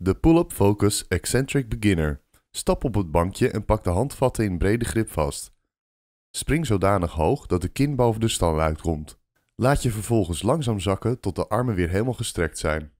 De Pull-Up Focus Eccentric Beginner. Stap op het bankje en pak de handvatten in brede grip vast. Spring zodanig hoog dat de kin boven de stal uitkomt. Laat je vervolgens langzaam zakken tot de armen weer helemaal gestrekt zijn.